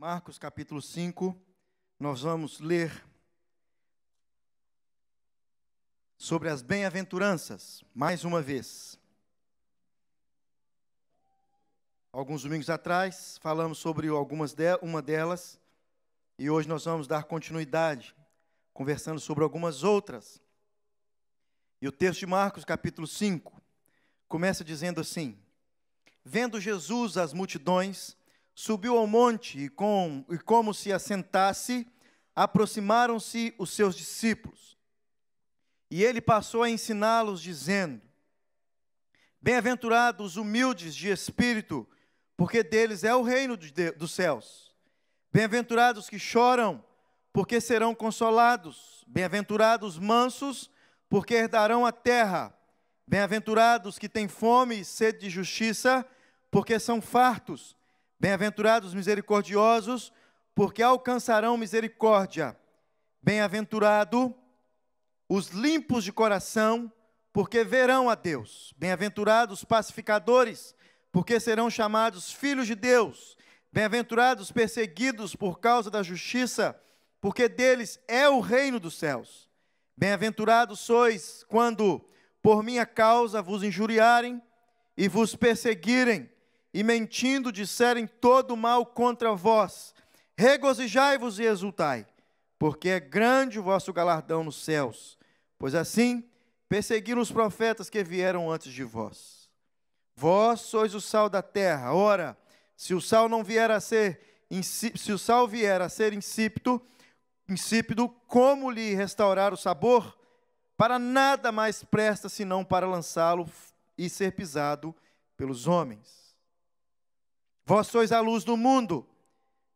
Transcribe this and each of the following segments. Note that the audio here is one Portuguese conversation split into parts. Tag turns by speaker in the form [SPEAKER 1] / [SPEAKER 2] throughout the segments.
[SPEAKER 1] Marcos capítulo 5, nós vamos ler sobre as bem-aventuranças, mais uma vez. Alguns domingos atrás falamos sobre algumas de, uma delas e hoje nós vamos dar continuidade, conversando sobre algumas outras. E o texto de Marcos, capítulo 5, começa dizendo assim: Vendo Jesus as multidões, subiu ao monte e, com, e como se assentasse, aproximaram-se os seus discípulos. E ele passou a ensiná-los, dizendo: Bem-aventurados os humildes de espírito, porque deles é o reino de, de, dos céus. Bem-aventurados que choram, porque serão consolados. Bem-aventurados os mansos, porque herdarão a terra. Bem-aventurados que têm fome e sede de justiça, porque são fartos. Bem-aventurados misericordiosos, porque alcançarão misericórdia. Bem-aventurado os limpos de coração, porque verão a Deus. Bem-aventurados pacificadores, porque serão chamados filhos de Deus. Bem-aventurados perseguidos por causa da justiça, porque deles é o reino dos céus. Bem-aventurados sois quando, por minha causa, vos injuriarem e vos perseguirem e mentindo disserem todo mal contra vós. Regozijai-vos e exultai, porque é grande o vosso galardão nos céus, pois assim perseguiram os profetas que vieram antes de vós. Vós sois o sal da terra. Ora, se o sal não vier a ser se o sal vier a ser insípido, insípido, como lhe restaurar o sabor? Para nada mais presta senão para lançá-lo e ser pisado pelos homens. Vós sois a luz do mundo.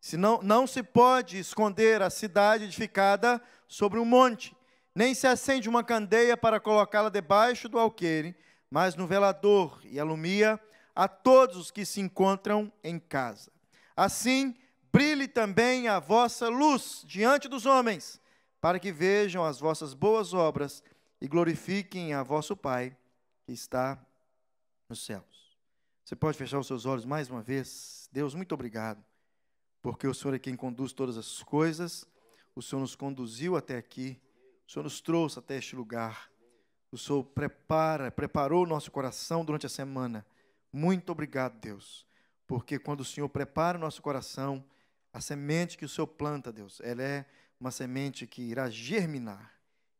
[SPEAKER 1] Se não se pode esconder a cidade edificada sobre um monte, nem se acende uma candeia para colocá-la debaixo do alqueire, mas no velador, e alumia a todos os que se encontram em casa. Assim, brilhe também a vossa luz diante dos homens, para que vejam as vossas boas obras e glorifiquem a vosso Pai que está no céu. Você pode fechar os seus olhos mais uma vez? Deus, muito obrigado, porque o Senhor é quem conduz todas as coisas, o Senhor nos conduziu até aqui, o Senhor nos trouxe até este lugar, o Senhor prepara, preparou o nosso coração durante a semana. Muito obrigado, Deus, porque quando o Senhor prepara o nosso coração, a semente que o Senhor planta, Deus, ela é uma semente que irá germinar.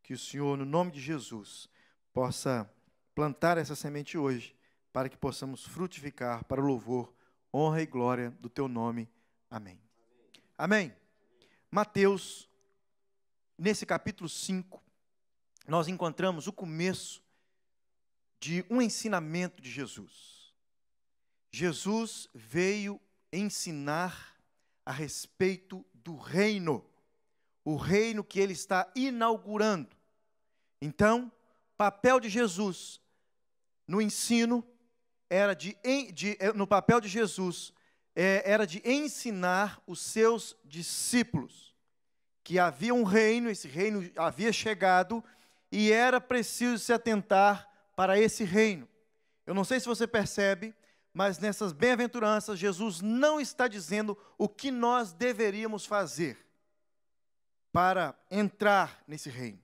[SPEAKER 1] Que o Senhor, no nome de Jesus, possa plantar essa semente hoje para que possamos frutificar para o louvor, honra e glória do teu nome. Amém. Amém. Mateus, nesse capítulo 5, nós encontramos o começo de um ensinamento de Jesus. Jesus veio ensinar a respeito do reino, o reino que ele está inaugurando. Então, papel de Jesus no ensino, era de, de eh, no papel de Jesus é, era de ensinar os seus discípulos que havia um reino, esse reino havia chegado e era preciso se atentar para esse reino. Eu não sei se você percebe, mas nessas bem-aventuranças Jesus não está dizendo o que nós deveríamos fazer para entrar nesse reino.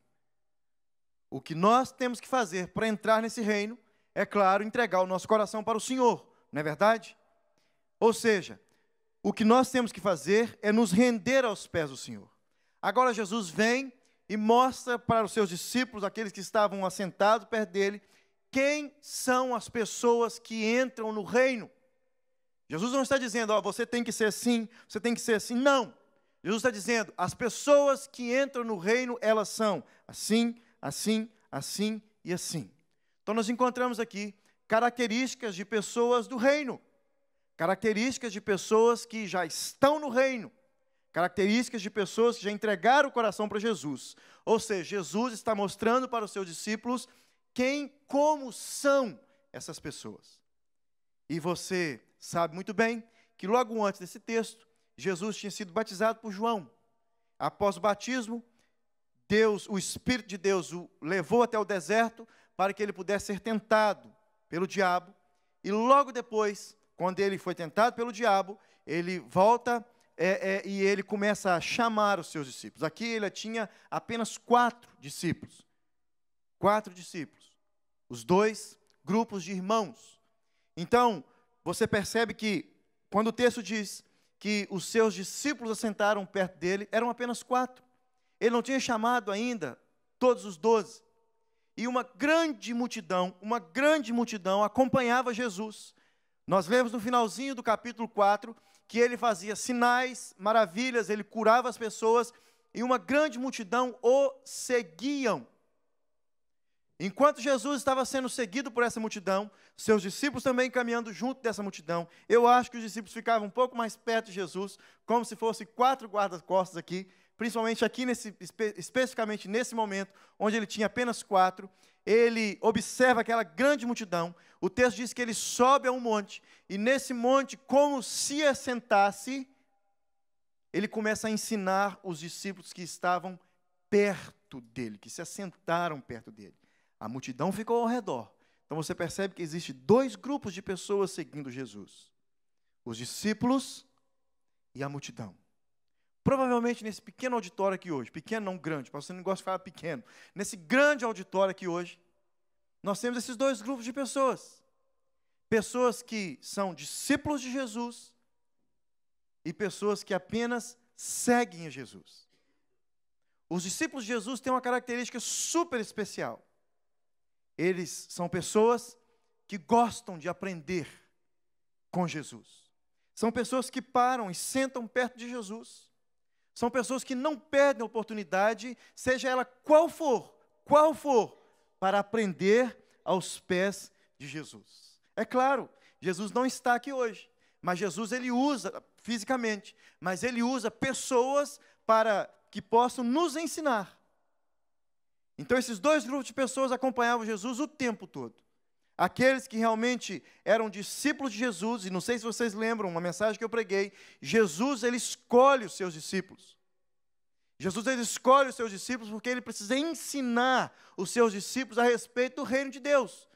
[SPEAKER 1] O que nós temos que fazer para entrar nesse reino é claro, entregar o nosso coração para o Senhor, não é verdade? Ou seja, o que nós temos que fazer é nos render aos pés do Senhor. Agora Jesus vem e mostra para os seus discípulos, aqueles que estavam assentados perto dele, quem são as pessoas que entram no reino. Jesus não está dizendo, ó, oh, você tem que ser assim, você tem que ser assim. Não. Jesus está dizendo, as pessoas que entram no reino, elas são assim, assim, assim e assim. Então nós encontramos aqui características de pessoas do reino, características de pessoas que já estão no reino, características de pessoas que já entregaram o coração para Jesus. Ou seja, Jesus está mostrando para os seus discípulos quem, como são essas pessoas. E você sabe muito bem que logo antes desse texto, Jesus tinha sido batizado por João. Após o batismo, Deus, o Espírito de Deus o levou até o deserto para que ele pudesse ser tentado pelo diabo. E logo depois, quando ele foi tentado pelo diabo, ele volta é, é, e ele começa a chamar os seus discípulos. Aqui ele tinha apenas quatro discípulos. Quatro discípulos. Os dois grupos de irmãos. Então, você percebe que, quando o texto diz que os seus discípulos assentaram perto dele, eram apenas quatro. Ele não tinha chamado ainda todos os doze e uma grande multidão, uma grande multidão acompanhava Jesus. Nós vemos no finalzinho do capítulo 4 que ele fazia sinais, maravilhas, ele curava as pessoas e uma grande multidão o seguiam. Enquanto Jesus estava sendo seguido por essa multidão, seus discípulos também caminhando junto dessa multidão, eu acho que os discípulos ficavam um pouco mais perto de Jesus, como se fossem quatro guarda-costas aqui, principalmente aqui, nesse, especificamente nesse momento, onde ele tinha apenas quatro, ele observa aquela grande multidão. O texto diz que ele sobe a um monte, e nesse monte, como se assentasse, ele começa a ensinar os discípulos que estavam perto dele, que se assentaram perto dele. A multidão ficou ao redor. Então você percebe que existe dois grupos de pessoas seguindo Jesus: os discípulos e a multidão. Provavelmente nesse pequeno auditório aqui hoje, pequeno não grande, você não gosta de falar pequeno, nesse grande auditório aqui hoje, nós temos esses dois grupos de pessoas. Pessoas que são discípulos de Jesus e pessoas que apenas seguem a Jesus. Os discípulos de Jesus têm uma característica super especial. Eles são pessoas que gostam de aprender com Jesus. São pessoas que param e sentam perto de Jesus são pessoas que não perdem a oportunidade, seja ela qual for, qual for, para aprender aos pés de Jesus. É claro, Jesus não está aqui hoje, mas Jesus ele usa fisicamente, mas ele usa pessoas para que possam nos ensinar. Então esses dois grupos de pessoas acompanhavam Jesus o tempo todo. Aqueles que realmente eram discípulos de Jesus, e não sei se vocês lembram, uma mensagem que eu preguei, Jesus ele escolhe os seus discípulos. Jesus ele escolhe os seus discípulos porque ele precisa ensinar os seus discípulos a respeito do reino de Deus.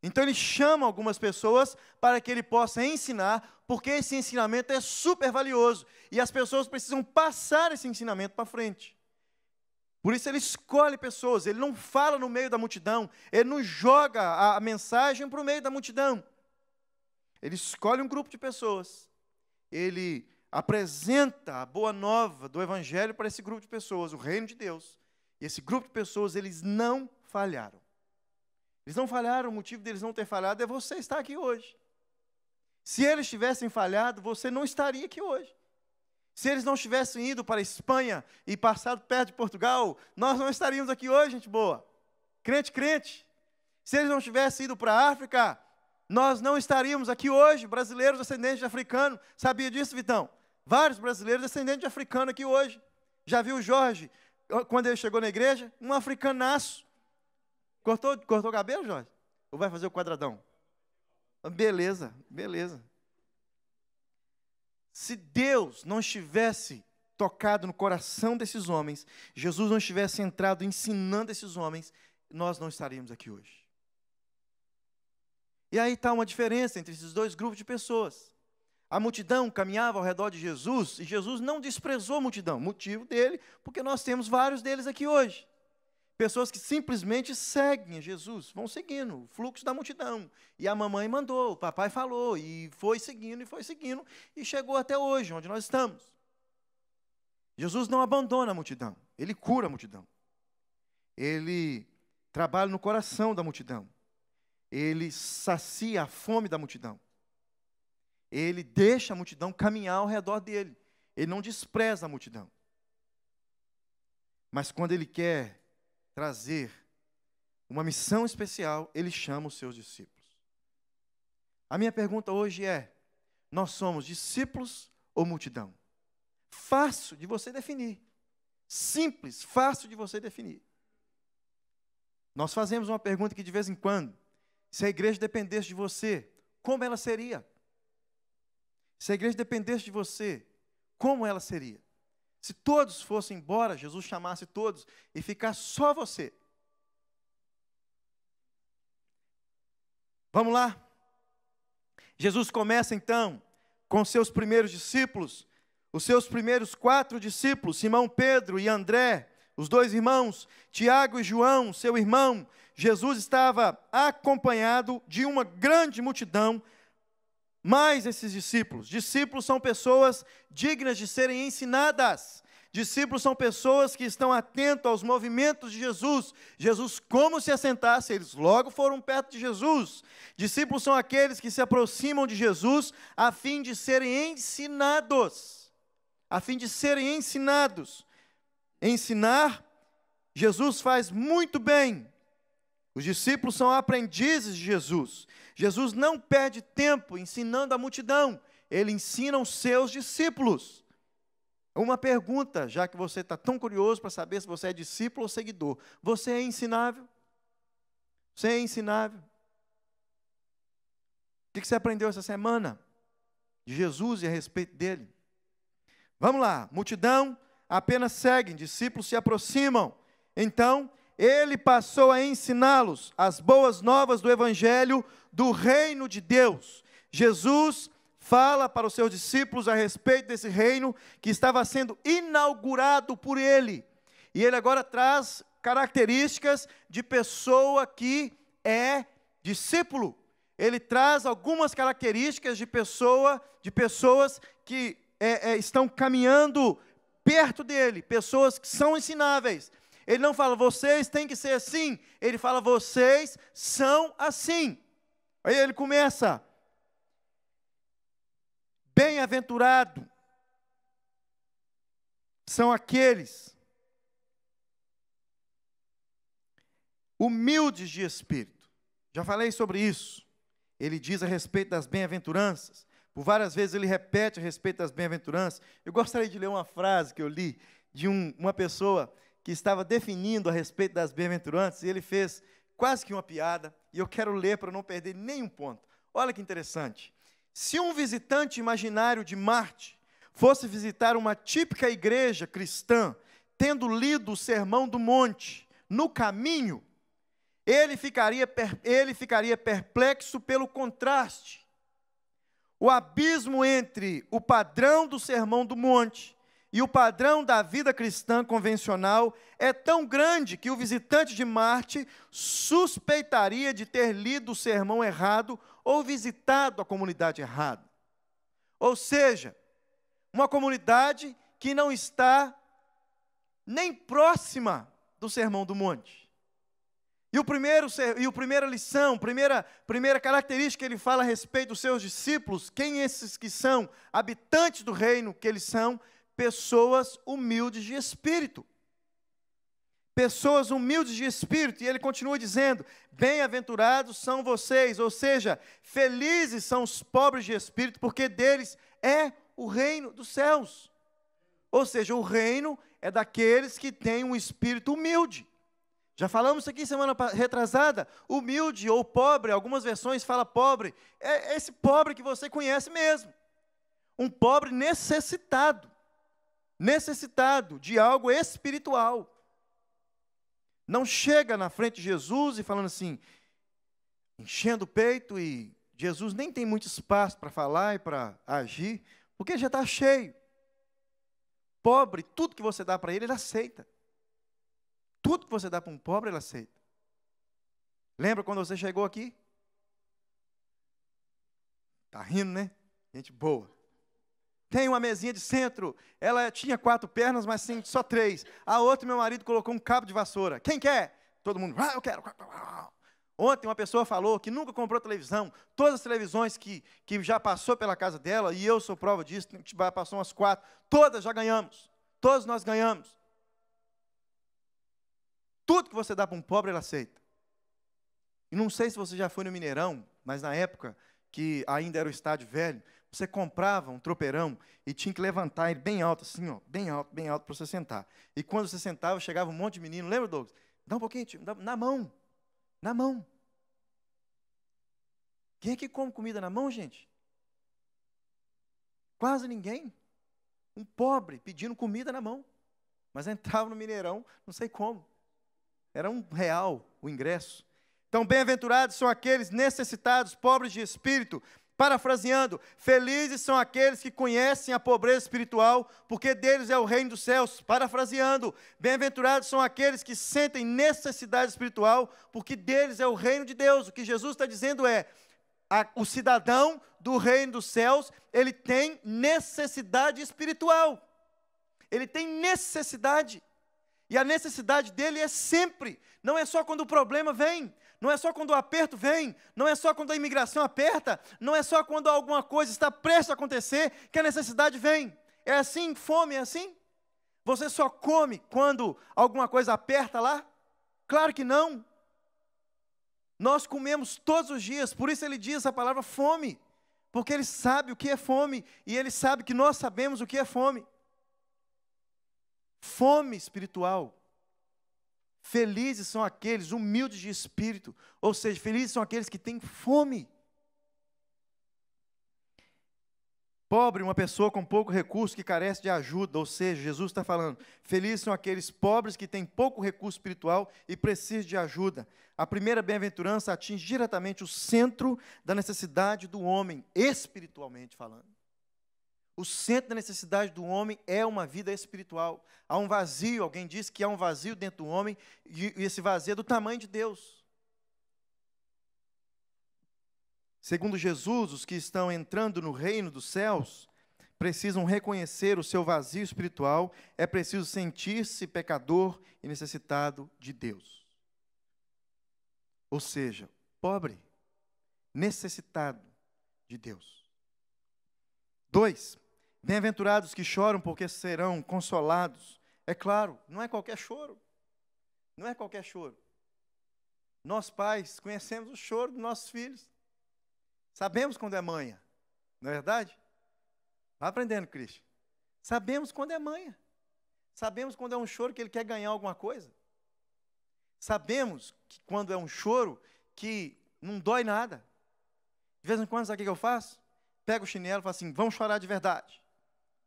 [SPEAKER 1] Então ele chama algumas pessoas para que ele possa ensinar, porque esse ensinamento é super valioso e as pessoas precisam passar esse ensinamento para frente. Por isso ele escolhe pessoas, ele não fala no meio da multidão, ele não joga a, mensagem para o meio da multidão. Ele escolhe um grupo de pessoas, ele apresenta a boa nova do Evangelho para esse grupo de pessoas, o reino de Deus. E esse grupo de pessoas, eles não falharam. Eles não falharam, o motivo deles não ter falhado é você estar aqui hoje. Se eles tivessem falhado, você não estaria aqui hoje. Se eles não tivessem ido para a Espanha e passado perto de Portugal, nós não estaríamos aqui hoje, gente boa. Crente, crente. Se eles não tivessem ido para a África, nós não estaríamos aqui hoje, brasileiros descendentes de africano. Sabia disso, Vitão? Vários brasileiros descendentes de africano aqui hoje. Já viu o Jorge, quando ele chegou na igreja? Um africanaço. Cortou, cortou o cabelo, Jorge? Ou vai fazer o quadradão? Beleza, beleza. Se Deus não estivesse tocado no coração desses homens, Jesus não estivesse entrado ensinando esses homens, nós não estaríamos aqui hoje. E aí está uma diferença entre esses dois grupos de pessoas. A multidão caminhava ao redor de Jesus e Jesus não desprezou a multidão. Motivo dele, porque nós temos vários deles aqui hoje. Pessoas que simplesmente seguem Jesus, vão seguindo o fluxo da multidão. E a mamãe mandou, o papai falou, e foi seguindo, e foi seguindo, e chegou até hoje, onde nós estamos. Jesus não abandona a multidão, ele cura a multidão. Ele trabalha no coração da multidão. Ele sacia a fome da multidão. Ele deixa a multidão caminhar ao redor dele. Ele não despreza a multidão. Mas quando ele quer trazer uma missão especial, ele chama os seus discípulos. A minha pergunta hoje é: nós somos discípulos ou multidão? Fácil de você definir. Simples, fácil de você definir. Nós fazemos uma pergunta que de vez em quando, se a igreja dependesse de você, como ela seria? Se a igreja dependesse de você, como ela seria? Se todos fossem embora, Jesus chamasse todos e ficar só você. Vamos lá? Jesus começa então com seus primeiros discípulos, os seus primeiros quatro discípulos, Simão Pedro e André, os dois irmãos, Tiago e João, seu irmão. Jesus estava acompanhado de uma grande multidão mais esses discípulos. Discípulos são pessoas dignas de serem ensinadas. Discípulos são pessoas que estão atentos aos movimentos de Jesus. Jesus, como se assentasse, eles logo foram perto de Jesus. Discípulos são aqueles que se aproximam de Jesus a fim de serem ensinados. A fim de serem ensinados. Ensinar, Jesus faz muito bem. Os discípulos são aprendizes de Jesus. Jesus não perde tempo ensinando a multidão, ele ensina os seus discípulos. Uma pergunta, já que você está tão curioso para saber se você é discípulo ou seguidor: você é ensinável? Você é ensinável? O que você aprendeu essa semana de Jesus e a respeito dele? Vamos lá, multidão apenas seguem, discípulos se aproximam. Então, ele passou a ensiná-los as boas novas do Evangelho do reino de Deus. Jesus fala para os seus discípulos a respeito desse reino que estava sendo inaugurado por ele. E ele agora traz características de pessoa que é discípulo. Ele traz algumas características de pessoa, de pessoas que é, é, estão caminhando perto dele, pessoas que são ensináveis. Ele não fala vocês têm que ser assim, ele fala vocês são assim. Aí ele começa: Bem-aventurado são aqueles humildes de espírito. Já falei sobre isso. Ele diz a respeito das bem-aventuranças. Por várias vezes ele repete a respeito das bem-aventuranças. Eu gostaria de ler uma frase que eu li de um, uma pessoa que estava definindo a respeito das bem-aventuranças e ele fez quase que uma piada e eu quero ler para não perder nenhum ponto. Olha que interessante. Se um visitante imaginário de Marte fosse visitar uma típica igreja cristã, tendo lido o Sermão do Monte no caminho, ele ficaria, ele ficaria perplexo pelo contraste. O abismo entre o padrão do Sermão do Monte e o padrão da vida cristã convencional é tão grande que o visitante de Marte suspeitaria de ter lido o sermão errado ou visitado a comunidade errada. Ou seja, uma comunidade que não está nem próxima do Sermão do Monte. E, o primeiro, e a primeira lição, primeira, primeira característica que ele fala a respeito dos seus discípulos, quem esses que são habitantes do reino que eles são, pessoas humildes de espírito. Pessoas humildes de espírito, e ele continua dizendo: Bem-aventurados são vocês, ou seja, felizes são os pobres de espírito, porque deles é o reino dos céus. Ou seja, o reino é daqueles que têm um espírito humilde. Já falamos aqui semana retrasada, humilde ou pobre, algumas versões fala pobre, é esse pobre que você conhece mesmo. Um pobre necessitado necessitado de algo espiritual. Não chega na frente de Jesus e falando assim, enchendo o peito e Jesus nem tem muito espaço para falar e para agir, porque ele já está cheio. Pobre, tudo que você dá para ele, ele aceita. Tudo que você dá para um pobre, ele aceita. Lembra quando você chegou aqui? Tá rindo, né? Gente boa tem uma mesinha de centro. Ela tinha quatro pernas, mas sim, só três. A outra, meu marido colocou um cabo de vassoura. Quem quer? Todo mundo, ah, eu quero. Ontem uma pessoa falou que nunca comprou televisão. Todas as televisões que, que já passou pela casa dela, e eu sou prova disso, né, passou umas quatro, todas já ganhamos. Todos nós ganhamos. Tudo que você dá para um pobre, ele aceita. E não sei se você já foi no Mineirão, mas na época que ainda era o estádio velho, você comprava um tropeirão e tinha que levantar ele bem alto, assim, ó, bem alto, bem alto, para você sentar. E quando você sentava, chegava um monte de menino, lembra, Douglas? Dá um pouquinho, tio, na mão, na mão. Quem é que come comida na mão, gente? Quase ninguém. Um pobre pedindo comida na mão. Mas entrava no Mineirão, não sei como. Era um real o ingresso. Então, bem-aventurados são aqueles necessitados, pobres de espírito, Parafraseando, felizes são aqueles que conhecem a pobreza espiritual, porque deles é o reino dos céus. Parafraseando, bem-aventurados são aqueles que sentem necessidade espiritual, porque deles é o reino de Deus. O que Jesus está dizendo é: a, o cidadão do reino dos céus, ele tem necessidade espiritual. Ele tem necessidade. E a necessidade dele é sempre, não é só quando o problema vem. Não é só quando o aperto vem, não é só quando a imigração aperta, não é só quando alguma coisa está prestes a acontecer que a necessidade vem. É assim, fome é assim? Você só come quando alguma coisa aperta lá? Claro que não. Nós comemos todos os dias, por isso ele diz a palavra fome, porque ele sabe o que é fome e ele sabe que nós sabemos o que é fome. Fome espiritual Felizes são aqueles humildes de espírito, ou seja, felizes são aqueles que têm fome. Pobre, uma pessoa com pouco recurso que carece de ajuda, ou seja, Jesus está falando, felizes são aqueles pobres que têm pouco recurso espiritual e precisam de ajuda. A primeira bem-aventurança atinge diretamente o centro da necessidade do homem, espiritualmente falando. O centro da necessidade do homem é uma vida espiritual. Há um vazio, alguém diz que há um vazio dentro do homem, e esse vazio é do tamanho de Deus. Segundo Jesus, os que estão entrando no reino dos céus precisam reconhecer o seu vazio espiritual, é preciso sentir-se pecador e necessitado de Deus. Ou seja, pobre, necessitado de Deus. Dois, Bem-aventurados que choram, porque serão consolados. É claro, não é qualquer choro. Não é qualquer choro. Nós, pais, conhecemos o choro dos nossos filhos. Sabemos quando é manha, não é verdade? Vai aprendendo, Cristo. Sabemos quando é manha. Sabemos quando é um choro que ele quer ganhar alguma coisa. Sabemos que quando é um choro que não dói nada. De vez em quando, sabe o que eu faço? Pego o chinelo e falo assim: vamos chorar de verdade.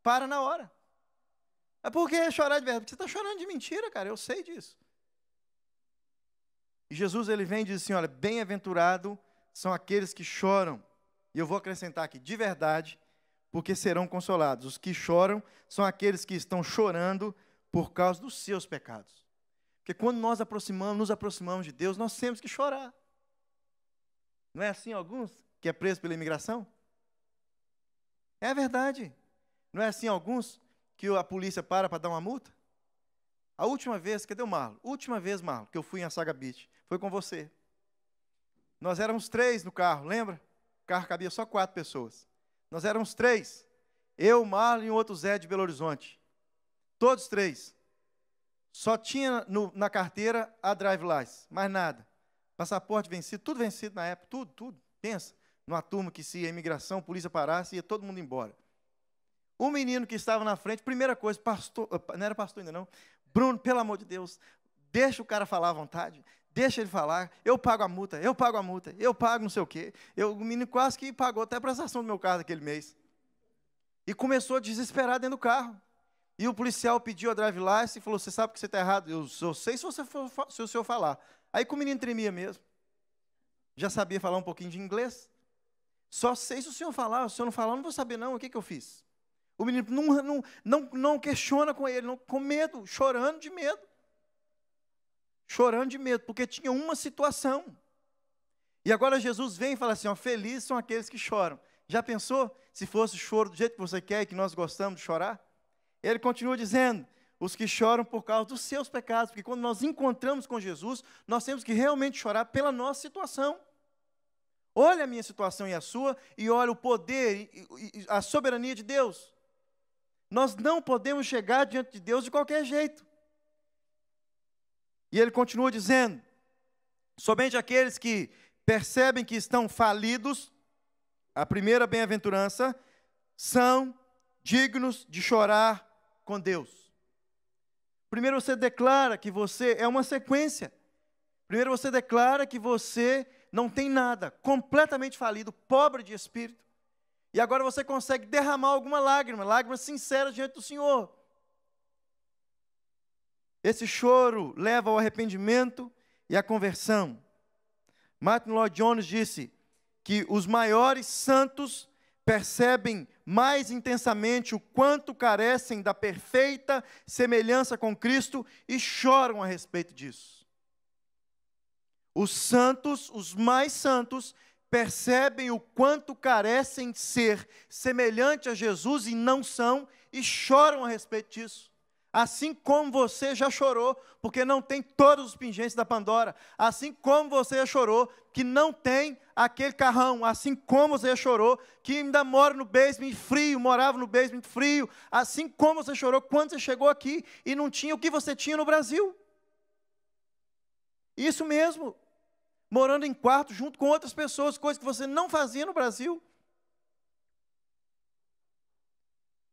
[SPEAKER 1] Para na hora. é por que chorar de verdade? Porque você está chorando de mentira, cara, eu sei disso. E Jesus ele vem e diz assim: olha, bem-aventurado são aqueles que choram. E eu vou acrescentar aqui, de verdade, porque serão consolados. Os que choram são aqueles que estão chorando por causa dos seus pecados. Porque quando nós aproximamos, nos aproximamos de Deus, nós temos que chorar. Não é assim alguns que é preso pela imigração? É a verdade. Não é assim alguns que a polícia para para dar uma multa? A última vez, cadê o Marlon? Última vez, Marlon, que eu fui em Saga Beach, foi com você. Nós éramos três no carro, lembra? O carro cabia só quatro pessoas. Nós éramos três. Eu, Marlon e um outro Zé de Belo Horizonte. Todos três. Só tinha no, na carteira a drive license, mais nada. Passaporte vencido, tudo vencido na época, tudo, tudo. Pensa, numa turma que se a imigração, a polícia parasse, ia todo mundo embora. O menino que estava na frente, primeira coisa, pastor, não era pastor ainda não, Bruno, pelo amor de Deus, deixa o cara falar à vontade, deixa ele falar, eu pago a multa, eu pago a multa, eu pago não sei o quê. Eu, o menino quase que pagou até a prestação do meu carro daquele mês. E começou a desesperar dentro do carro. E o policial pediu a drive license e falou: Você sabe que você está errado? Eu, eu sei se, você for, se o senhor falar. Aí que o menino tremia mesmo. Já sabia falar um pouquinho de inglês. Só sei se o senhor falar, se o senhor não falar, eu não vou saber não o que, que eu fiz. O menino não, não, não, não questiona com ele, não, com medo, chorando de medo. Chorando de medo, porque tinha uma situação. E agora Jesus vem e fala assim: ó, felizes são aqueles que choram. Já pensou se fosse o choro do jeito que você quer e que nós gostamos de chorar? Ele continua dizendo: os que choram por causa dos seus pecados, porque quando nós encontramos com Jesus, nós temos que realmente chorar pela nossa situação. Olha a minha situação e a sua, e olha o poder e, e a soberania de Deus. Nós não podemos chegar diante de Deus de qualquer jeito. E ele continua dizendo: somente aqueles que percebem que estão falidos, a primeira bem-aventurança, são dignos de chorar com Deus. Primeiro você declara que você é uma sequência. Primeiro você declara que você não tem nada, completamente falido, pobre de espírito. E agora você consegue derramar alguma lágrima, lágrima sincera diante do Senhor. Esse choro leva ao arrependimento e à conversão. Martin Lloyd Jones disse que os maiores santos percebem mais intensamente o quanto carecem da perfeita semelhança com Cristo e choram a respeito disso. Os santos, os mais santos, percebem o quanto carecem de ser semelhante a Jesus e não são, e choram a respeito disso. Assim como você já chorou, porque não tem todos os pingentes da Pandora. Assim como você já chorou, que não tem aquele carrão. Assim como você já chorou, que ainda mora no basement frio, morava no basement frio. Assim como você chorou quando você chegou aqui e não tinha o que você tinha no Brasil. Isso mesmo, morando em quarto junto com outras pessoas, coisa que você não fazia no Brasil.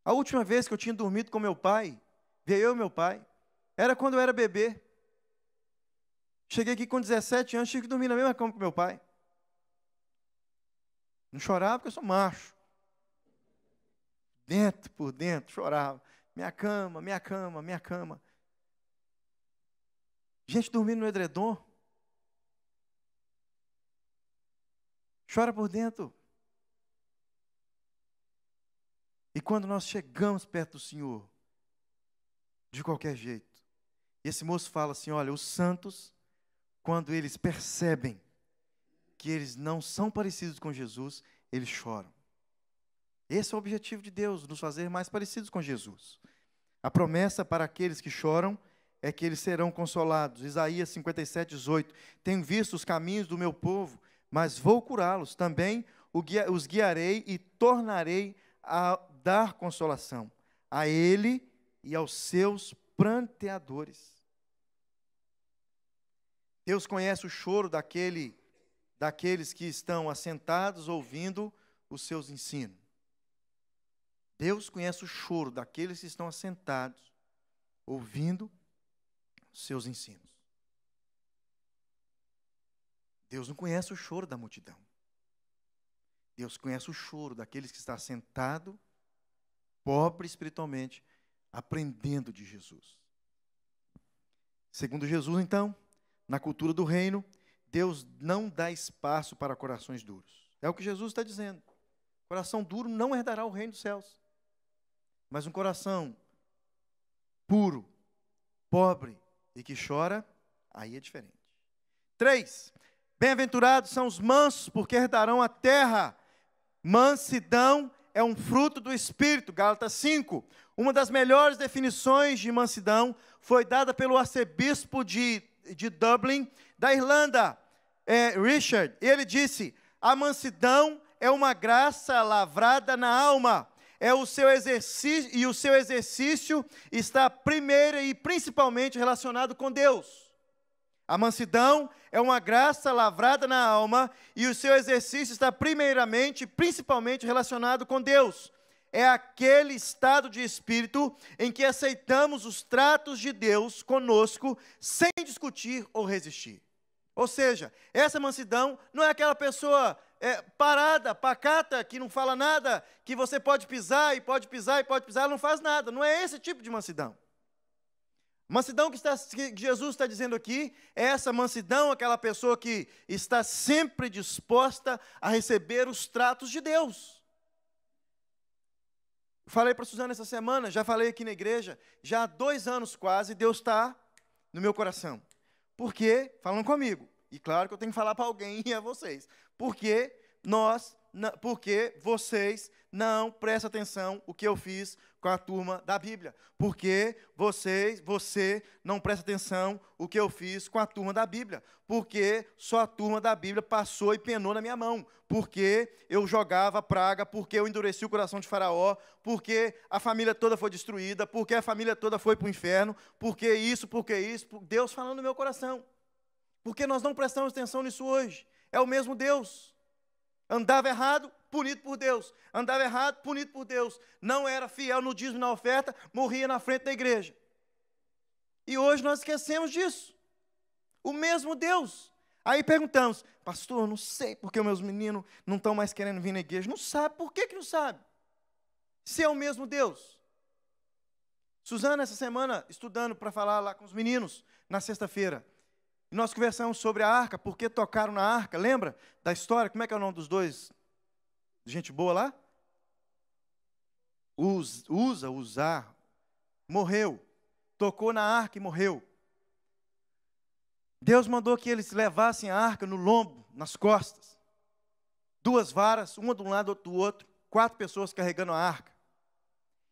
[SPEAKER 1] A última vez que eu tinha dormido com meu pai, veio eu e meu pai, era quando eu era bebê. Cheguei aqui com 17 anos, tive que dormir na mesma cama com meu pai. Não chorava porque eu sou macho. Dentro por dentro, chorava. Minha cama, minha cama, minha cama. Gente dormindo no edredom. Chora por dentro. E quando nós chegamos perto do Senhor, de qualquer jeito, esse moço fala assim: olha, os santos, quando eles percebem que eles não são parecidos com Jesus, eles choram. Esse é o objetivo de Deus, nos fazer mais parecidos com Jesus. A promessa para aqueles que choram é que eles serão consolados. Isaías 57, 18. Tenho visto os caminhos do meu povo mas vou curá-los. Também os guiarei e tornarei a dar consolação a ele e aos seus pranteadores. Deus conhece o choro daquele, daqueles que estão assentados ouvindo os seus ensinos. Deus conhece o choro daqueles que estão assentados ouvindo os seus ensinos. Deus não conhece o choro da multidão. Deus conhece o choro daqueles que está sentado, pobre espiritualmente, aprendendo de Jesus. Segundo Jesus, então, na cultura do reino, Deus não dá espaço para corações duros. É o que Jesus está dizendo. Coração duro não herdará o reino dos céus. Mas um coração puro, pobre e que chora, aí é diferente. Três, Bem-aventurados são os mansos, porque herdarão a terra. Mansidão é um fruto do Espírito, Gálatas 5. Uma das melhores definições de mansidão foi dada pelo arcebispo de, de Dublin, da Irlanda, é, Richard. Ele disse: a mansidão é uma graça lavrada na alma. É o seu exercício e o seu exercício está primeiro e principalmente relacionado com Deus. A mansidão é uma graça lavrada na alma e o seu exercício está primeiramente, principalmente relacionado com Deus. É aquele estado de espírito em que aceitamos os tratos de Deus conosco sem discutir ou resistir. Ou seja, essa mansidão não é aquela pessoa é, parada, pacata, que não fala nada, que você pode pisar e pode pisar e pode pisar, ela não faz nada. Não é esse tipo de mansidão. Mansidão que, está, que Jesus está dizendo aqui é essa mansidão, aquela pessoa que está sempre disposta a receber os tratos de Deus. Falei para a Suzana essa semana, já falei aqui na igreja, já há dois anos quase, Deus está no meu coração. Por quê? Falando comigo. E claro que eu tenho que falar para alguém e a vocês. Porque nós porque vocês não prestam atenção o que eu fiz com a turma da Bíblia. Porque vocês, você não presta atenção o que eu fiz com a turma da Bíblia. Porque só a turma da Bíblia passou e penou na minha mão. Porque eu jogava praga, porque eu endureci o coração de Faraó, porque a família toda foi destruída, porque a família toda foi para o inferno, porque isso, porque isso, Deus falando no meu coração. Porque nós não prestamos atenção nisso hoje. É o mesmo Deus. Andava errado, punido por Deus. Andava errado, punido por Deus. Não era fiel no dízimo e na oferta, morria na frente da igreja. E hoje nós esquecemos disso. O mesmo Deus. Aí perguntamos, pastor, não sei porque meus meninos não estão mais querendo vir na igreja. Não sabe, por que, que não sabe? Se é o mesmo Deus. Suzana, essa semana, estudando para falar lá com os meninos, na sexta-feira, e nós conversamos sobre a arca, porque tocaram na arca, lembra da história? Como é que é o nome dos dois? Gente boa lá? Usa, usa usar. Morreu. Tocou na arca e morreu. Deus mandou que eles levassem a arca no lombo, nas costas. Duas varas, uma de um lado, outra do outro. Quatro pessoas carregando a arca.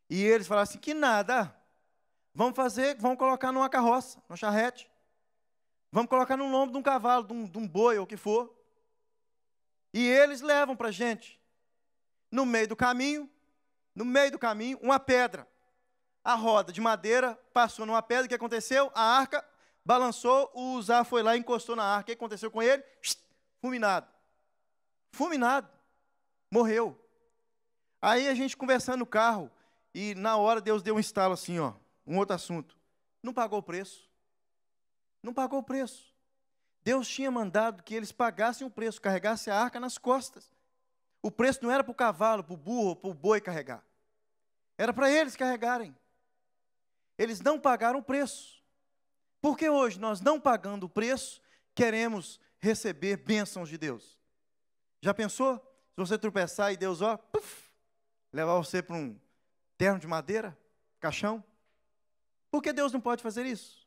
[SPEAKER 1] E eles falaram assim: que nada. Vamos fazer, vamos colocar numa carroça, numa charrete. Vamos colocar no lombo de um cavalo, de um, de um boi ou o que for. E eles levam para a gente. No meio do caminho, no meio do caminho, uma pedra. A roda de madeira passou numa pedra. O que aconteceu? A arca balançou, o Usar foi lá e encostou na arca. O que aconteceu com ele? Fulminado. Fulminado. Morreu. Aí a gente conversando no carro, e na hora Deus deu um estalo assim, ó, um outro assunto. Não pagou o preço não pagou o preço. Deus tinha mandado que eles pagassem o preço, carregassem a arca nas costas. O preço não era para o cavalo, para o burro, para o boi carregar. Era para eles carregarem. Eles não pagaram o preço. Porque hoje nós não pagando o preço, queremos receber bênçãos de Deus. Já pensou? Se você tropeçar e Deus, ó, puff, levar você para um terno de madeira, caixão. Por que Deus não pode fazer isso?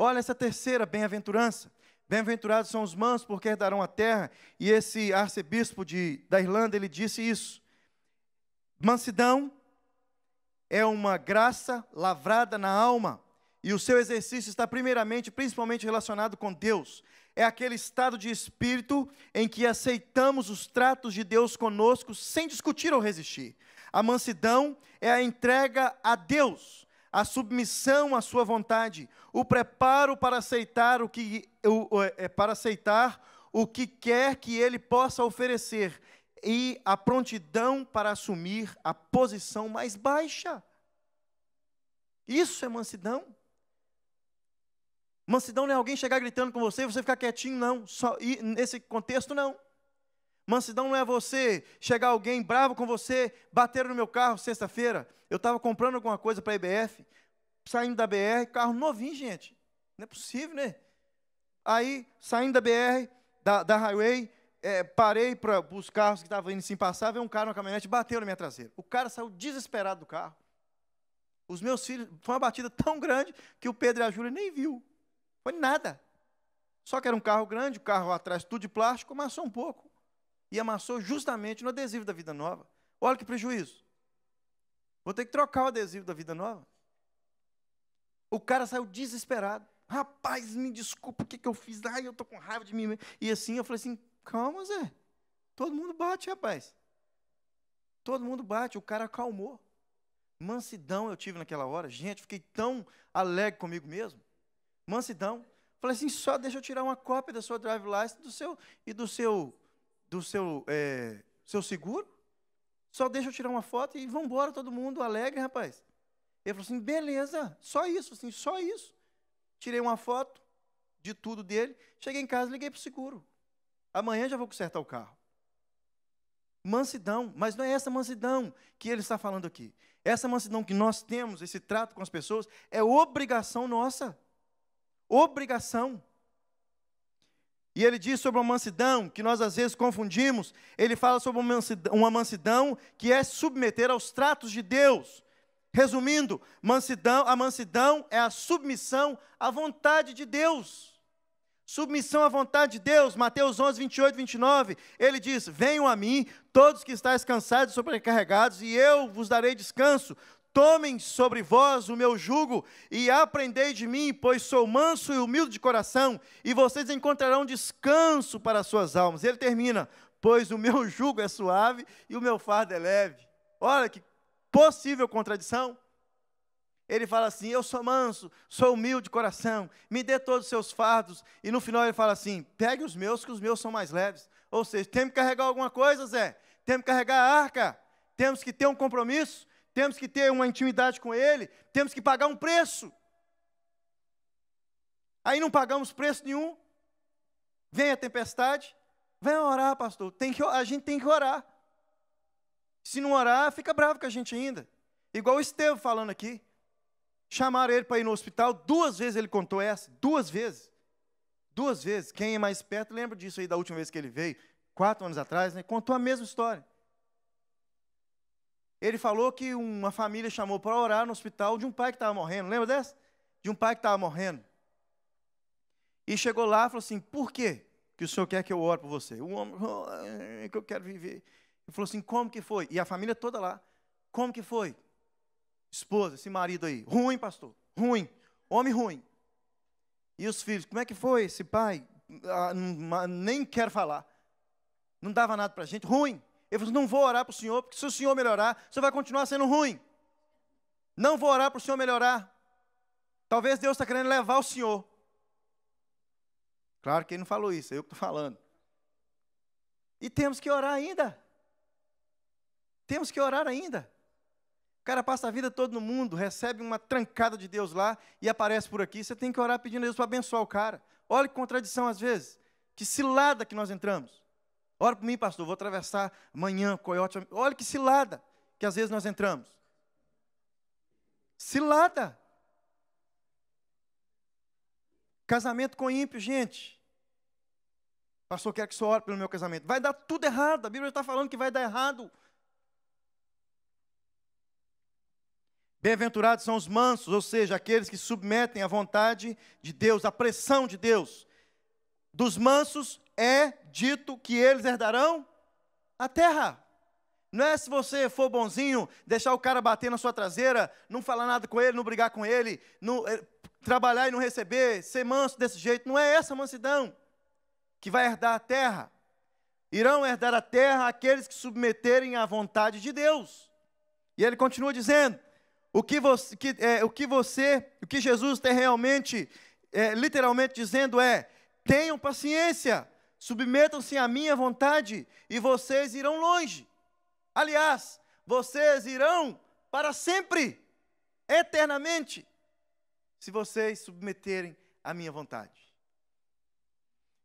[SPEAKER 1] Olha essa terceira bem-aventurança. Bem-aventurados são os mansos, porque herdarão a terra. E esse arcebispo de, da Irlanda, ele disse isso. Mansidão é uma graça lavrada na alma, e o seu exercício está primeiramente, principalmente relacionado com Deus. É aquele estado de espírito em que aceitamos os tratos de Deus conosco sem discutir ou resistir. A mansidão é a entrega a Deus a submissão à sua vontade, o preparo para aceitar o que é, para aceitar o que quer que ele possa oferecer e a prontidão para assumir a posição mais baixa. Isso é mansidão. Mansidão não é alguém chegar gritando com você e você ficar quietinho, não. Só, e nesse contexto, não. Mansidão não é você chegar alguém bravo com você, bateram no meu carro sexta-feira. Eu estava comprando alguma coisa para a IBF, saindo da BR, carro novinho, gente. Não é possível, né? Aí, saindo da BR, da, da highway, é, parei para os carros que estavam indo se passar, veio um cara na caminhonete e bateu na minha traseira. O cara saiu desesperado do carro. Os meus filhos, foi uma batida tão grande que o Pedro e a Júlia nem viu. Foi nada. Só que era um carro grande, o carro atrás tudo de plástico, amassou um pouco e amassou justamente no adesivo da Vida Nova. Olha que prejuízo. Vou ter que trocar o adesivo da Vida Nova. O cara saiu desesperado. Rapaz, me desculpa, o que, que eu fiz? Ai, eu tô com raiva de mim E assim, eu falei assim, calma, Zé. Todo mundo bate, rapaz. Todo mundo bate, o cara acalmou. Mansidão eu tive naquela hora. Gente, fiquei tão alegre comigo mesmo. Mansidão. Falei assim, só deixa eu tirar uma cópia da sua drive license do seu, e do seu do seu, é, seu seguro, só deixa eu tirar uma foto e vão embora todo mundo alegre, rapaz. Ele falou assim, beleza, só isso, assim, só isso. Tirei uma foto de tudo dele, cheguei em casa, liguei para o seguro. Amanhã já vou consertar o carro. Mansidão, mas não é essa mansidão que ele está falando aqui. Essa mansidão que nós temos, esse trato com as pessoas, é obrigação nossa. Obrigação. E ele diz sobre uma mansidão que nós às vezes confundimos. Ele fala sobre uma mansidão, que é submeter aos tratos de Deus. Resumindo, mansidão, a mansidão é a submissão à vontade de Deus. Submissão à vontade de Deus, Mateus 11, 28, 29, ele diz: Venham a mim, todos que estáis cansados e sobrecarregados, e eu vos darei descanso. Tomem sobre vós o meu jugo e aprendei de mim, pois sou manso e humilde de coração, e vocês encontrarão descanso para as suas almas. Ele termina: Pois o meu jugo é suave e o meu fardo é leve. Olha que possível contradição. Ele fala assim: Eu sou manso, sou humilde de coração, me dê todos os seus fardos. E no final ele fala assim: Pegue os meus, que os meus são mais leves. Ou seja, temos que carregar alguma coisa, Zé. Temos que carregar a arca. Temos que ter um compromisso temos que ter uma intimidade com Ele, temos que pagar um preço. Aí não pagamos preço nenhum, vem a tempestade, vem orar, pastor. Tem que, a gente tem que orar. Se não orar, fica bravo com a gente ainda. Igual o Estevão falando aqui. Chamaram ele para ir no hospital, duas vezes ele contou essa, duas vezes. Duas vezes. Quem é mais perto lembra disso aí da última vez que ele veio, quatro anos atrás, né? Contou a mesma história. Ele falou que uma família chamou para orar no hospital de um pai que estava morrendo. Lembra dessa? De um pai que estava morrendo. E chegou lá e falou assim: Por quê que o senhor quer que eu ore por você? O homem, oh, que eu quero viver. Ele falou assim: Como que foi? E a família toda lá: Como que foi? Esposa, esse marido aí. Ruim, pastor. Ruim. Homem ruim. E os filhos: Como é que foi esse pai? Ah, nem quero falar. Não dava nada para a gente. Ruim. Ele falou: assim, Não vou orar para o Senhor, porque se o Senhor melhorar, você vai continuar sendo ruim. Não vou orar para o Senhor melhorar. Talvez Deus está querendo levar o Senhor. Claro que ele não falou isso, é eu que estou falando. E temos que orar ainda. Temos que orar ainda. O cara passa a vida todo no mundo, recebe uma trancada de Deus lá e aparece por aqui. Você tem que orar pedindo a Deus para abençoar o cara. Olha que contradição às vezes. Que cilada que nós entramos. Ora para mim, pastor, vou atravessar amanhã, coiote. Olha que cilada que às vezes nós entramos. Cilada. Casamento com ímpio, gente. Pastor, quero que o senhor ore pelo meu casamento. Vai dar tudo errado. A Bíblia está falando que vai dar errado. Bem-aventurados são os mansos, ou seja, aqueles que submetem à vontade de Deus, à pressão de Deus dos mansos é dito que eles herdarão a terra. Não é se você for bonzinho, deixar o cara bater na sua traseira, não falar nada com ele, não brigar com ele, não, eh, trabalhar e não receber, ser manso desse jeito. Não é essa mansidão que vai herdar a terra. Irão herdar a terra aqueles que submeterem à vontade de Deus. E ele continua dizendo: o que você, que, é, o que, você, o que Jesus tem realmente, é, literalmente dizendo é: Tenham paciência, submetam-se à minha vontade e vocês irão longe. Aliás, vocês irão para sempre, eternamente, se vocês submeterem à minha vontade.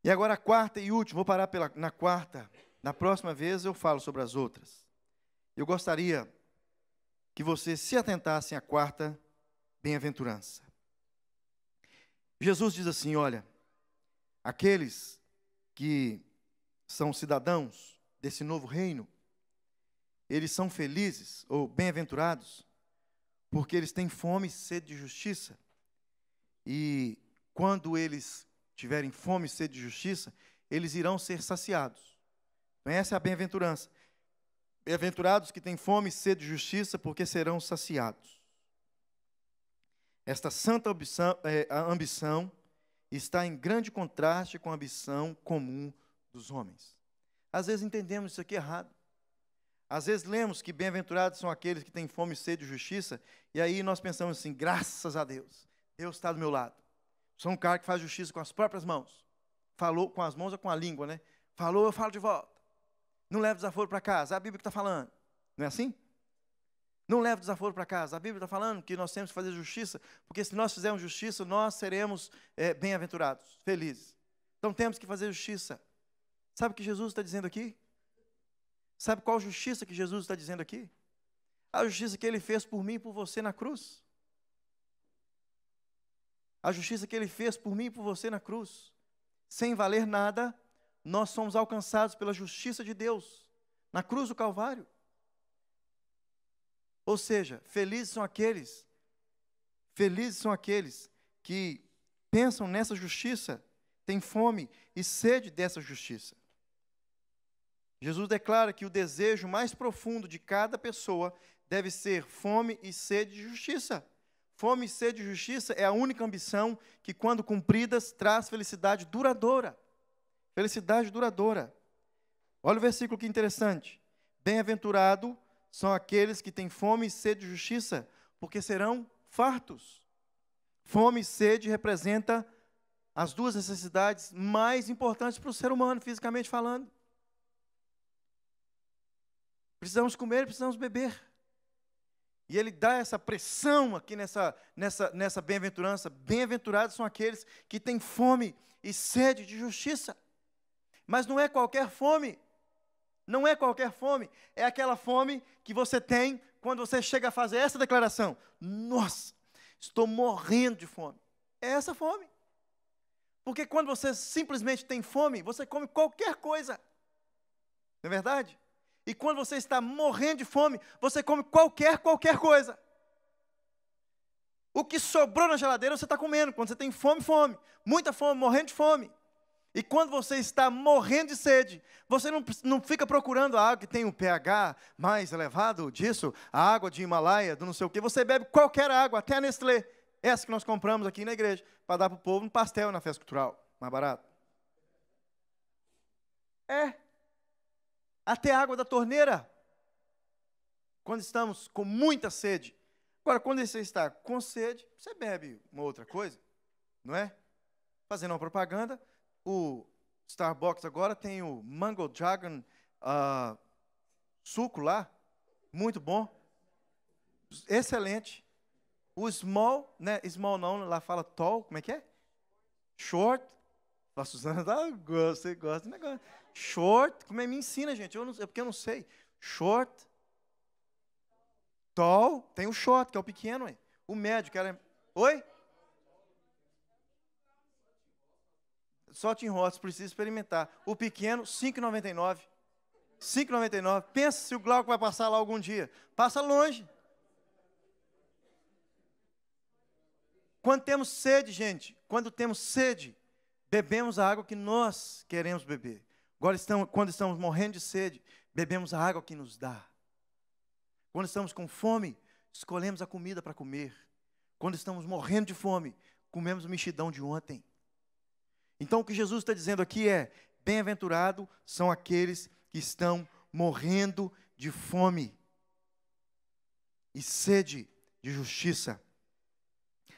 [SPEAKER 1] E agora a quarta e última, vou parar pela, na quarta. Na próxima vez eu falo sobre as outras. Eu gostaria que vocês se atentassem à quarta bem-aventurança. Jesus diz assim: olha, aqueles que são cidadãos desse novo reino, eles são felizes ou bem-aventurados, porque eles têm fome e sede de justiça. E quando eles tiverem fome e sede de justiça, eles irão ser saciados. Então, essa é a bem-aventurança. Bem-aventurados que têm fome e sede de justiça, porque serão saciados. Esta santa ambição, é, ambição está em grande contraste com a ambição comum dos homens. Às vezes entendemos isso aqui errado. Às vezes lemos que bem-aventurados são aqueles que têm fome e sede de justiça, e aí nós pensamos assim: graças a Deus, Deus está do meu lado. Sou um cara que faz justiça com as próprias mãos. Falou com as mãos ou com a língua, né? Falou, eu falo de volta. Não leva desaforo para casa, é a Bíblia que está falando. Não é assim? Não leve desaforo para casa. A Bíblia está falando que nós temos que fazer justiça, porque se nós fizermos justiça, nós seremos é, bem-aventurados, felizes. Então temos que fazer justiça. Sabe o que Jesus está dizendo aqui? Sabe qual justiça que Jesus está dizendo aqui? A justiça que ele fez por mim e por você na cruz. A justiça que ele fez por mim e por você na cruz. Sem valer nada, nós somos alcançados pela justiça de Deus na cruz do Calvário. Ou seja, felizes são aqueles, felizes são aqueles que pensam nessa justiça, têm fome e sede dessa justiça. Jesus declara que o desejo mais profundo de cada pessoa deve ser fome e sede de justiça. Fome e sede de justiça é a única ambição que, quando cumpridas, traz felicidade duradoura. Felicidade duradoura. Olha o versículo que interessante. Bem-aventurado são aqueles que têm fome e sede de justiça, porque serão fartos. Fome e sede representa as duas necessidades mais importantes para o ser humano, fisicamente falando. Precisamos comer, precisamos beber. E ele dá essa pressão aqui nessa, nessa, nessa bem-aventurança. Bem-aventurados são aqueles que têm fome e sede de justiça. Mas não é qualquer fome. Não é qualquer fome, é aquela fome que você tem quando você chega a fazer essa declaração: Nossa, estou morrendo de fome. É essa fome. Porque quando você simplesmente tem fome, você come qualquer coisa. Não é verdade? E quando você está morrendo de fome, você come qualquer, qualquer coisa. O que sobrou na geladeira você está comendo. Quando você tem fome, fome. Muita fome, morrendo de fome. E quando você está morrendo de sede, você não, não fica procurando a ah, água que tem o pH mais elevado disso, a água de Himalaia, do não sei o quê. Você bebe qualquer água, até a Nestlé, é essa que nós compramos aqui na igreja, para dar para o povo um pastel na festa cultural, mais barato. É. Até a água da torneira. Quando estamos com muita sede. Agora, quando você está com sede, você bebe uma outra coisa, não é? Fazendo uma propaganda, o Starbucks agora tem o Mango Dragon uh, suco lá, muito bom, excelente. O small, né? Small não, lá fala tall, como é que é? Short. nossa Suzana tá, você gosta do negócio. Short, como é? Me ensina, gente. Eu não, é porque eu não sei. Short. Tall, tem o short, que é o pequeno, hein? O médio, que era. Oi? Só Tim Hortons precisa experimentar. O pequeno, 5,99. 5,99. Pensa se o Glauco vai passar lá algum dia. Passa longe. Quando temos sede, gente, quando temos sede, bebemos a água que nós queremos beber. Agora, estamos, quando estamos morrendo de sede, bebemos a água que nos dá. Quando estamos com fome, escolhemos a comida para comer. Quando estamos morrendo de fome, comemos o mexidão de ontem. Então o que Jesus está dizendo aqui é: bem-aventurado são aqueles que estão morrendo de fome e sede de justiça.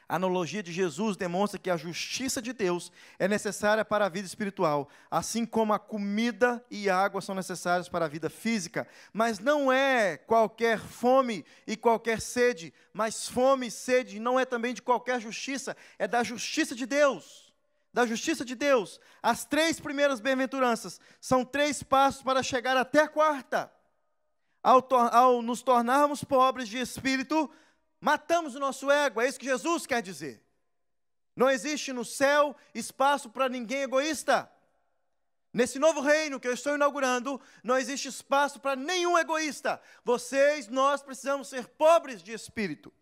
[SPEAKER 1] A analogia de Jesus demonstra que a justiça de Deus é necessária para a vida espiritual, assim como a comida e a água são necessárias para a vida física. Mas não é qualquer fome e qualquer sede, mas fome e sede não é também de qualquer justiça, é da justiça de Deus da justiça de Deus. As três primeiras bem-aventuranças são três passos para chegar até a quarta. Ao, tor ao nos tornarmos pobres de espírito, matamos o nosso ego, é isso que Jesus quer dizer. Não existe no céu espaço para ninguém egoísta. Nesse novo reino que eu estou inaugurando, não existe espaço para nenhum egoísta. Vocês, nós precisamos ser pobres de espírito.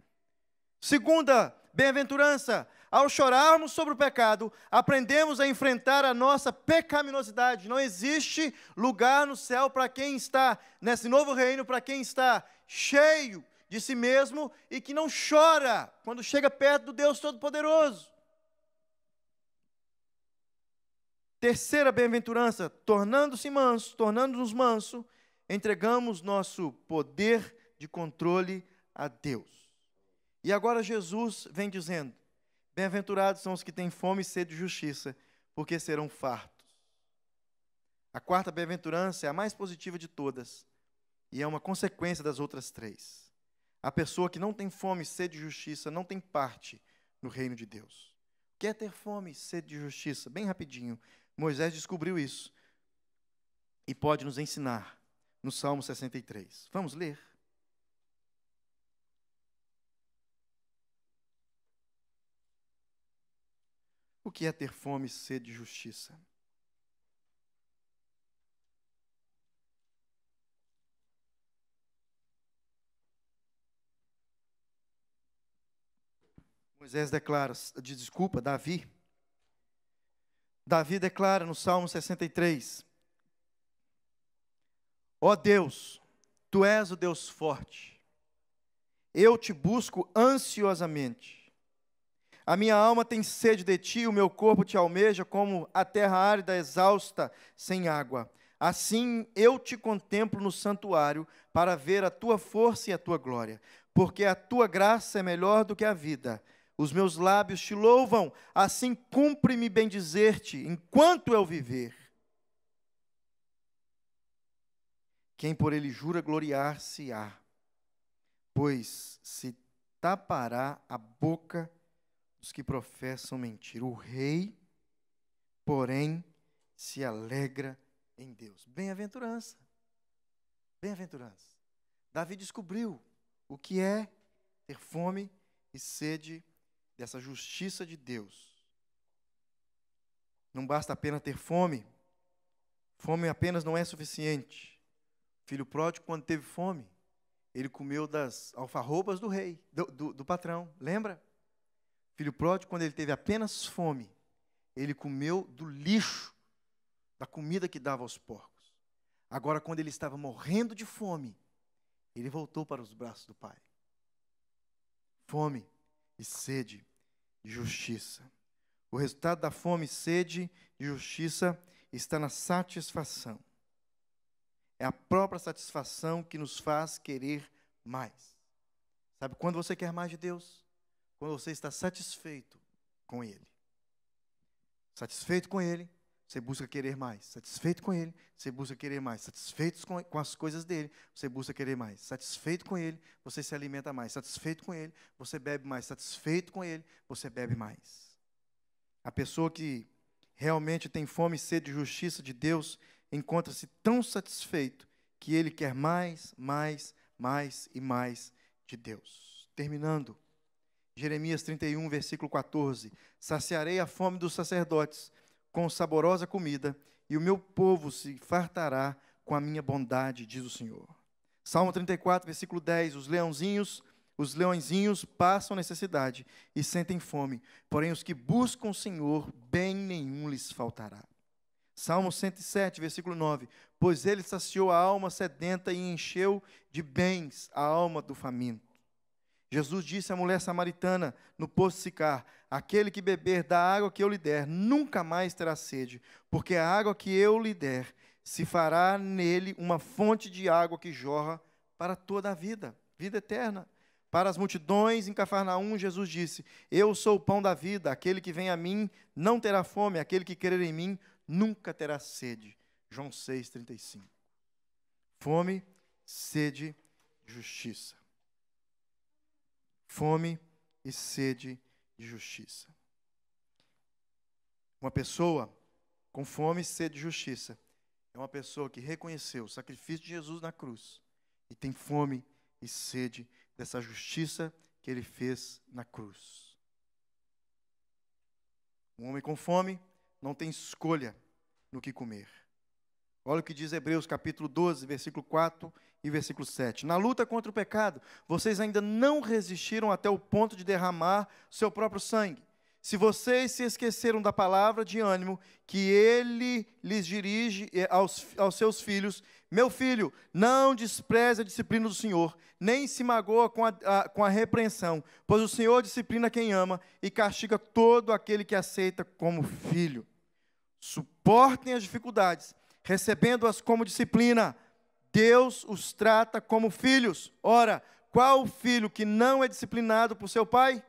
[SPEAKER 1] Segunda bem-aventurança, ao chorarmos sobre o pecado, aprendemos a enfrentar a nossa pecaminosidade. Não existe lugar no céu para quem está nesse novo reino, para quem está cheio de si mesmo e que não chora quando chega perto do Deus Todo-Poderoso. Terceira bem-aventurança, tornando-se manso, tornando-nos manso, entregamos nosso poder de controle a Deus. E agora Jesus vem dizendo: Bem-aventurados são os que têm fome e sede de justiça, porque serão fartos. A quarta bem-aventurança é a mais positiva de todas e é uma consequência das outras três. A pessoa que não tem fome e sede de justiça não tem parte no reino de Deus. Quer é ter fome e sede de justiça? Bem rapidinho, Moisés descobriu isso e pode nos ensinar no Salmo 63. Vamos ler? que é ter fome e sede de justiça. Moisés declara, de, desculpa, Davi. Davi declara no Salmo 63: Ó oh Deus, tu és o Deus forte, eu te busco ansiosamente. A minha alma tem sede de ti, o meu corpo te almeja como a terra árida exausta sem água. Assim eu te contemplo no santuário para ver a tua força e a tua glória, porque a tua graça é melhor do que a vida. Os meus lábios te louvam, assim cumpre-me bendizer-te enquanto eu viver. Quem por ele jura gloriar-se-á, pois se tapará a boca os que professam mentira. O rei, porém, se alegra em Deus. Bem-aventurança. Bem-aventurança. Davi descobriu o que é ter fome e sede dessa justiça de Deus. Não basta apenas ter fome. Fome apenas não é suficiente. filho pródigo, quando teve fome, ele comeu das alfarrobas do rei, do, do, do patrão. Lembra? Filho pródigo, quando ele teve apenas fome, ele comeu do lixo, da comida que dava aos porcos. Agora, quando ele estava morrendo de fome, ele voltou para os braços do Pai. Fome e sede de justiça. O resultado da fome e sede de justiça está na satisfação. É a própria satisfação que nos faz querer mais. Sabe quando você quer mais de Deus? quando você está satisfeito com Ele. Satisfeito com Ele, você busca querer mais. Satisfeito com Ele, você busca querer mais. Satisfeito com, com as coisas dele, você busca querer mais. Satisfeito com Ele, você se alimenta mais. Satisfeito com Ele, você bebe mais. Satisfeito com Ele, você bebe mais. A pessoa que realmente tem fome e sede de justiça de Deus encontra-se tão satisfeito que ele quer mais, mais, mais e mais de Deus. Terminando. Jeremias 31, versículo 14: Saciarei a fome dos sacerdotes com saborosa comida, e o meu povo se fartará com a minha bondade, diz o Senhor. Salmo 34, versículo 10: Os leãozinhos, os leõezinhos passam necessidade e sentem fome, porém os que buscam o Senhor, bem nenhum lhes faltará. Salmo 107, versículo 9: Pois ele saciou a alma sedenta e encheu de bens a alma do faminto. Jesus disse à mulher samaritana no poço de Sicar: Aquele que beber da água que eu lhe der, nunca mais terá sede, porque a água que eu lhe der se fará nele uma fonte de água que jorra para toda a vida, vida eterna. Para as multidões em Cafarnaum, Jesus disse: Eu sou o pão da vida, aquele que vem a mim não terá fome, aquele que crer em mim nunca terá sede. João 6,35. Fome, sede, justiça fome e sede de justiça. Uma pessoa com fome e sede de justiça é uma pessoa que reconheceu o sacrifício de Jesus na cruz e tem fome e sede dessa justiça que ele fez na cruz. Um homem com fome não tem escolha no que comer. Olha o que diz Hebreus capítulo 12, versículo 4 e versículo 7. Na luta contra o pecado, vocês ainda não resistiram até o ponto de derramar seu próprio sangue. Se vocês se esqueceram da palavra de ânimo que ele lhes dirige eh, aos, aos seus filhos, meu filho, não despreze a disciplina do Senhor, nem se magoa com a, a, com a repreensão, pois o Senhor disciplina quem ama e castiga todo aquele que aceita como filho. Suportem as dificuldades recebendo-as como disciplina. Deus os trata como filhos. Ora, qual filho que não é disciplinado por seu pai?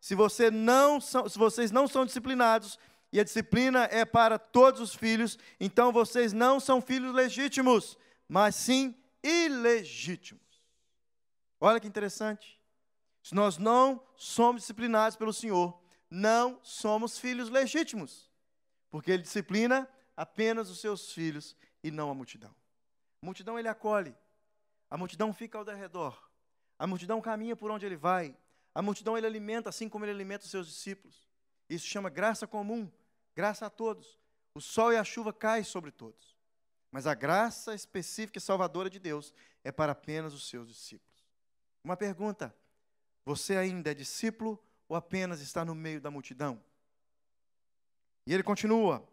[SPEAKER 1] Se, você não são, se vocês não são disciplinados, e a disciplina é para todos os filhos, então vocês não são filhos legítimos, mas sim ilegítimos. Olha que interessante. Se nós não somos disciplinados pelo Senhor, não somos filhos legítimos, porque Ele disciplina apenas os seus filhos e não a multidão. A multidão ele acolhe, a multidão fica ao redor, a multidão caminha por onde ele vai, a multidão ele alimenta assim como ele alimenta os seus discípulos. Isso chama graça comum, graça a todos. O sol e a chuva caem sobre todos. Mas a graça específica e salvadora de Deus é para apenas os seus discípulos. Uma pergunta: você ainda é discípulo ou apenas está no meio da multidão? E ele continua: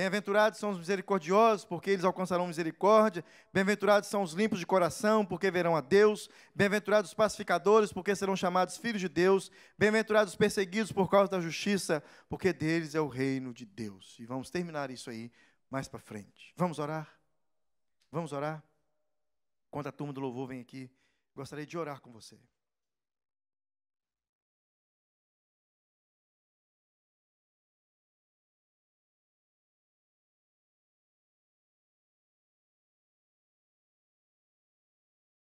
[SPEAKER 1] Bem-aventurados são os misericordiosos, porque eles alcançarão misericórdia. Bem-aventurados são os limpos de coração, porque verão a Deus. Bem-aventurados os pacificadores, porque serão chamados filhos de Deus. Bem-aventurados os perseguidos por causa da justiça, porque deles é o reino de Deus. E vamos terminar isso aí mais para frente. Vamos orar? Vamos orar? Quando a turma do louvor vem aqui, gostaria de orar com você.